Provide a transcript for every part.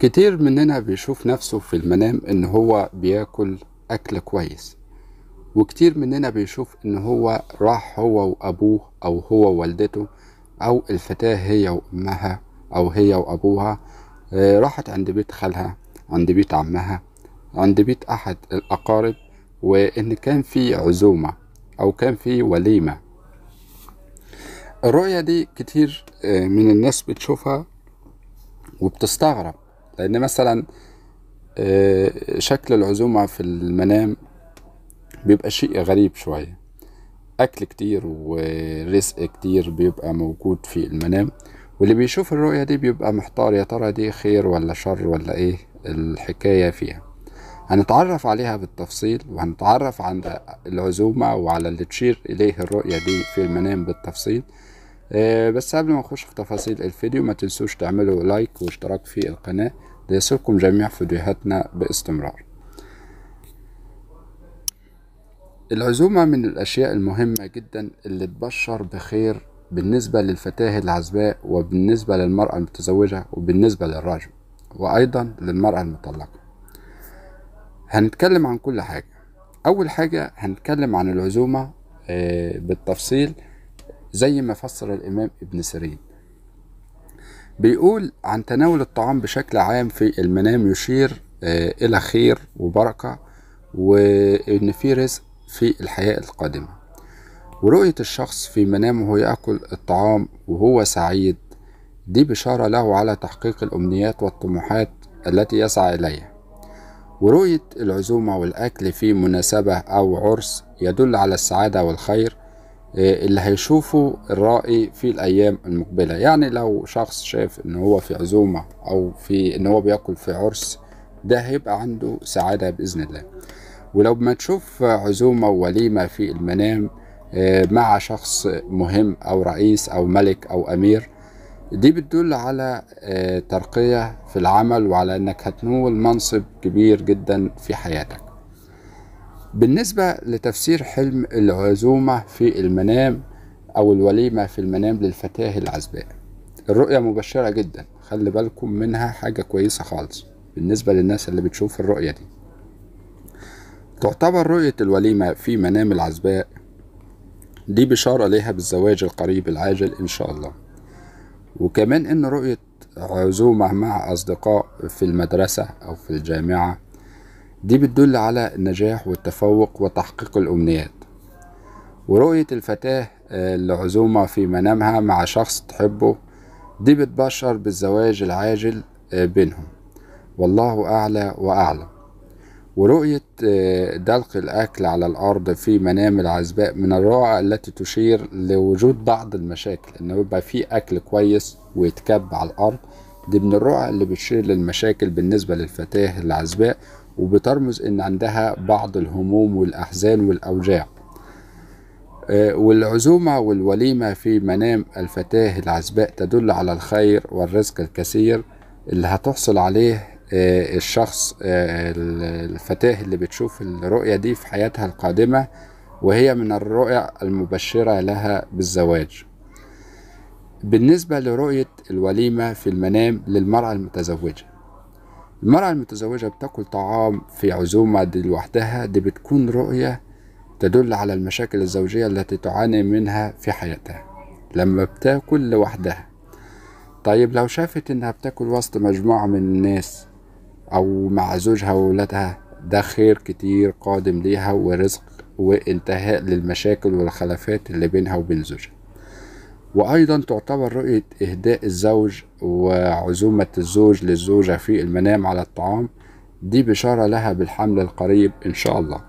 كتير مننا بيشوف نفسه في المنام ان هو بياكل اكل كويس وكتير مننا بيشوف ان هو راح هو وابوه او هو ووالدته او الفتاة هي وامها او هي وابوها آه، راحت عند بيت خالها عند بيت عمها عند بيت احد الاقارب وان كان في عزومة او كان في وليمة الرؤية دي كتير آه، من الناس بتشوفها وبتستغرب لأن مثلا آه، شكل العزومة في المنام بيبقى شيء غريب شوية أكل كتير ورزق كتير بيبقى موجود في المنام واللي بيشوف الرؤية دي بيبقى محتار يا ترى دي خير ولا شر ولا إيه الحكاية فيها هنتعرف عليها بالتفصيل وهنتعرف عند العزومة وعلى اللي تشير إليه الرؤية دي في المنام بالتفصيل آه، بس قبل ما نخش في تفاصيل الفيديو ما تنسوش تعملوا لايك واشتراك في القناة ليصلكم جميع فيديوهاتنا باستمرار العزومة من الأشياء المهمة جدا اللي تبشر بخير بالنسبة للفتاة العزباء وبالنسبة للمرأة المتزوجة وبالنسبة للرجل وأيضا للمرأة المطلقة هنتكلم عن كل حاجة أول حاجة هنتكلم عن العزومة آه، بالتفصيل زي ما فسر الإمام ابن سيرين بيقول عن تناول الطعام بشكل عام في المنام يشير آه، إلى خير وبركة وإن في رزق في الحياة القادمة ورؤية الشخص في منامه يأكل الطعام وهو سعيد دي بشارة له على تحقيق الأمنيات والطموحات التي يسعى إليها ورؤية العزومة والأكل في مناسبة أو عرس يدل على السعادة والخير آه، اللي هيشوفه الرائي في الايام المقبله يعني لو شخص شاف ان هو في عزومه او في ان هو بياكل في عرس ده هيبقى عنده سعاده باذن الله ولو ما تشوف عزومه ووليمه في المنام آه، مع شخص مهم او رئيس او ملك او امير دي بتدل على آه، ترقيه في العمل وعلى انك هتنول منصب كبير جدا في حياتك بالنسبة لتفسير حلم العزومة في المنام أو الوليمة في المنام للفتاة العزباء الرؤية مبشرة جدا خلي بالكم منها حاجة كويسة خالص بالنسبة للناس اللي بتشوف الرؤية دي تعتبر رؤية الوليمة في منام العزباء دي بشارة ليها بالزواج القريب العاجل إن شاء الله وكمان إن رؤية عزومة مع أصدقاء في المدرسة أو في الجامعة دي بتدل على النجاح والتفوق وتحقيق الأمنيات ورؤية الفتاة لعزومة في منامها مع شخص تحبه دي بتبشر بالزواج العاجل بينهم والله أعلى وأعلم ورؤية دلق الأكل على الأرض في منام العزباء من الروعة التي تشير لوجود بعض المشاكل إنه يبقى في أكل كويس ويتكب على الأرض دي من الرؤى اللي بتشير للمشاكل بالنسبة للفتاة العزباء وبترمز ان عندها بعض الهموم والاحزان والاوجاع آه، والعزومة والوليمة في منام الفتاة العزباء تدل على الخير والرزق الكثير اللي هتحصل عليه آه، الشخص آه، الفتاة اللي بتشوف الرؤية دي في حياتها القادمة وهي من الرؤية المبشرة لها بالزواج بالنسبة لرؤية الوليمة في المنام للمرأة المتزوجة المرأة المتزوجة بتاكل طعام في عزومة دي لوحدها دي بتكون رؤية تدل على المشاكل الزوجية التي تعاني منها في حياتها لما بتاكل لوحدها طيب لو شافت انها بتاكل وسط مجموعة من الناس او مع زوجها وولادها ده خير كتير قادم ليها ورزق وانتهاء للمشاكل والخلافات اللي بينها وبين زوجها وأيضا تعتبر رؤية إهداء الزوج وعزومة الزوج للزوجة في المنام على الطعام دي بشارة لها بالحمل القريب إن شاء الله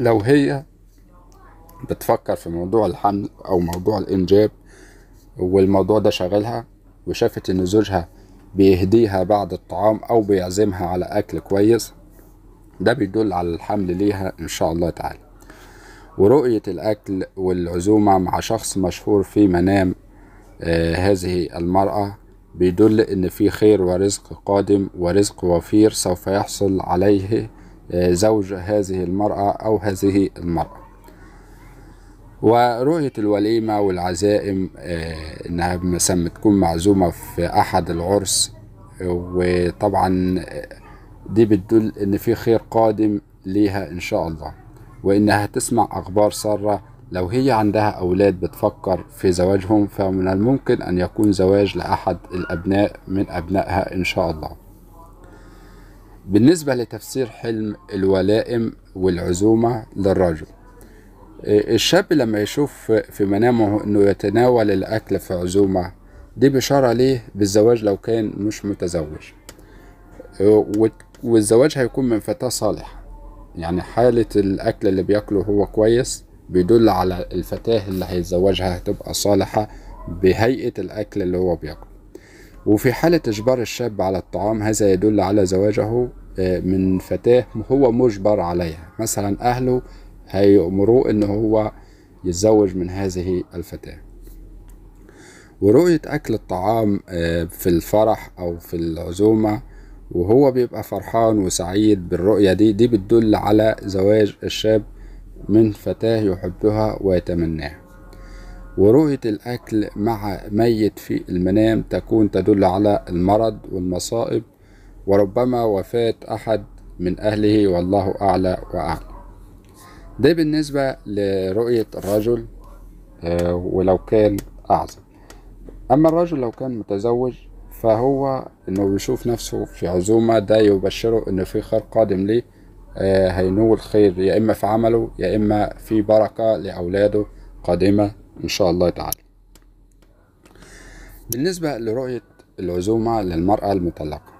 لو هي بتفكر في موضوع الحمل أو موضوع الإنجاب والموضوع ده شغلها وشافت إن زوجها بيهديها بعد الطعام أو بيعزمها على أكل كويس ده بيدل على الحمل ليها إن شاء الله تعالى ورؤية الأكل والعزومة مع شخص مشهور في منام آه، هذه المرأة بيدل إن في خير ورزق قادم ورزق وفير سوف يحصل عليه آه، زوج هذه المرأة أو هذه المرأة ورؤية الوليمة والعزائم آه، إنها مثلا تكون معزومة في أحد العرس وطبعا دي بتدل إن في خير قادم ليها إن شاء الله وإنها تسمع أخبار سارة لو هي عندها أولاد بتفكر في زواجهم فمن الممكن أن يكون زواج لأحد الأبناء من أبنائها إن شاء الله بالنسبة لتفسير حلم الولائم والعزومة للرجل الشاب لما يشوف في منامه أنه يتناول الأكل في عزومة دي بشارة ليه بالزواج لو كان مش متزوج والزواج هيكون من فتاة صالحة يعني حالة الأكل اللي بياكله هو كويس بيدل على الفتاة اللي هيتزوجها هتبقى صالحة بهيئة الأكل اللي هو بياكله وفي حالة إجبار الشاب على الطعام هذا يدل على زواجه آه، من فتاة هو مجبر عليها مثلا أهله هيأمروه إن هو يتزوج من هذه الفتاة ورؤية أكل الطعام آه، في الفرح أو في العزومة وهو بيبقى فرحان وسعيد بالرؤية دي دي بتدل على زواج الشاب من فتاة يحبها ويتمناها ورؤية الأكل مع ميت في المنام تكون تدل على المرض والمصائب وربما وفاة أحد من أهله والله أعلى وأعلم ده بالنسبة لرؤية الرجل آه، ولو كان أعظم أما الرجل لو كان متزوج فهو انه بيشوف نفسه في عزومة ده يبشره ان في خير قادم ليه آه، هينول خير يا اما في عمله يا اما في بركة لاولاده قادمة ان شاء الله تعالى بالنسبة لرؤية العزومة للمرأة المطلقة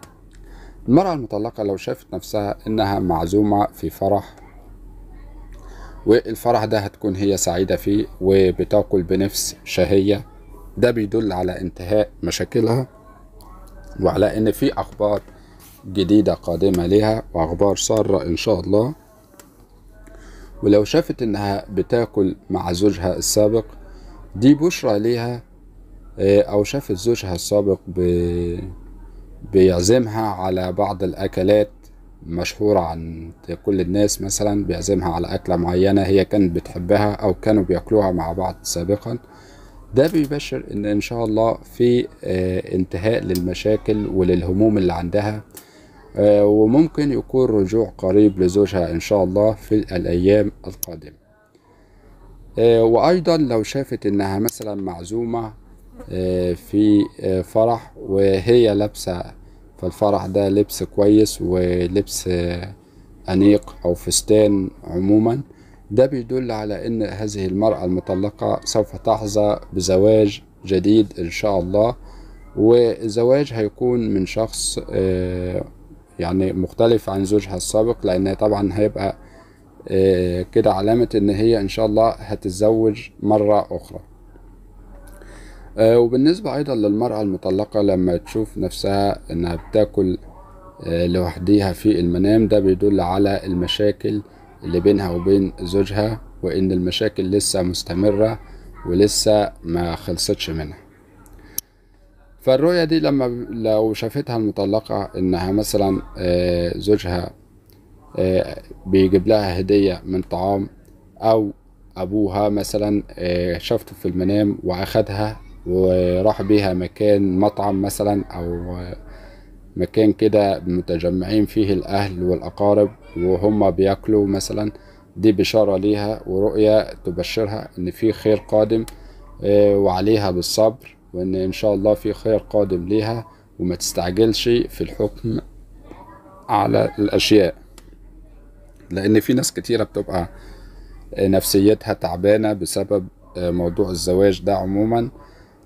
المرأة المطلقة لو شافت نفسها انها معزومة في فرح والفرح ده هتكون هي سعيدة فيه وبتاكل بنفس شهية ده بيدل على انتهاء مشاكلها وعلى ان في اخبار جديدة قادمة لها واخبار سارة ان شاء الله ولو شافت انها بتاكل مع زوجها السابق دي بشرى ليها آه، او شافت زوجها السابق بيعزمها على بعض الاكلات مشهورة عند كل الناس مثلا بيعزمها على أكلة معينة هي كانت بتحبها أو كانوا بياكلوها مع بعض سابقا ده بيبشر ان ان شاء الله في آه، انتهاء للمشاكل وللهموم اللي عندها آه، وممكن يكون رجوع قريب لزوجها ان شاء الله في الايام القادمه آه، وايضا لو شافت انها مثلا معزومه في فرح وهي لابسه فالفرح ده لبس كويس ولبس انيق او فستان عموما ده بيدل على أن هذه المرأة المطلقة سوف تحظى بزواج جديد إن شاء الله والزواج هيكون من شخص آه، يعني مختلف عن زوجها السابق لأن طبعا هيبقى آه، كده علامة إن هي إن شاء الله هتتزوج مرة أخرى آه، وبالنسبة أيضا للمرأة المطلقة لما تشوف نفسها إنها بتاكل لوحديها في المنام ده بيدل على المشاكل اللي بينها وبين زوجها وإن المشاكل لسه مستمرة ولسه ما خلصتش منها فالرؤية دي لما لو شافتها المطلقة إنها مثلا آه، زوجها آه، بيجيب لها هدية من طعام أو أبوها مثلا آه، شافته في المنام وأخدها وراح بيها مكان مطعم مثلا أو مكان كده متجمعين فيه الأهل والأقارب وهم بياكلوا مثلا دي بشارة ليها ورؤية تبشرها إن في خير قادم آه، وعليها بالصبر وإن إن شاء الله في خير قادم ليها وما تستعجلش في الحكم على الأشياء لأن في ناس كتيرة بتبقى نفسيتها تعبانة بسبب آه، موضوع الزواج ده عموما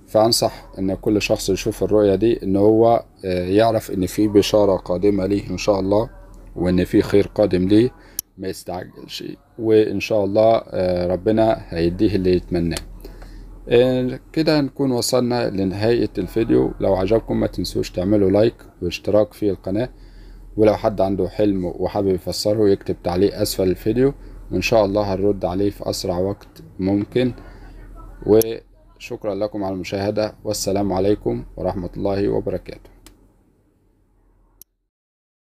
فأنصح إن كل شخص يشوف الرؤية دي إن هو آه، يعرف إن في بشارة قادمة ليه إن شاء الله وان في خير قادم ليه ما يستعجلش وان شاء الله آه، ربنا هيديه اللي يتمناه آه، كده نكون وصلنا لنهاية الفيديو لو عجبكم ما تنسوش تعملوا لايك واشتراك في القناة ولو حد عنده حلم وحابب يفسره يكتب تعليق أسفل الفيديو وإن شاء الله هنرد عليه في أسرع وقت ممكن وشكرا لكم على المشاهدة والسلام عليكم ورحمة الله وبركاته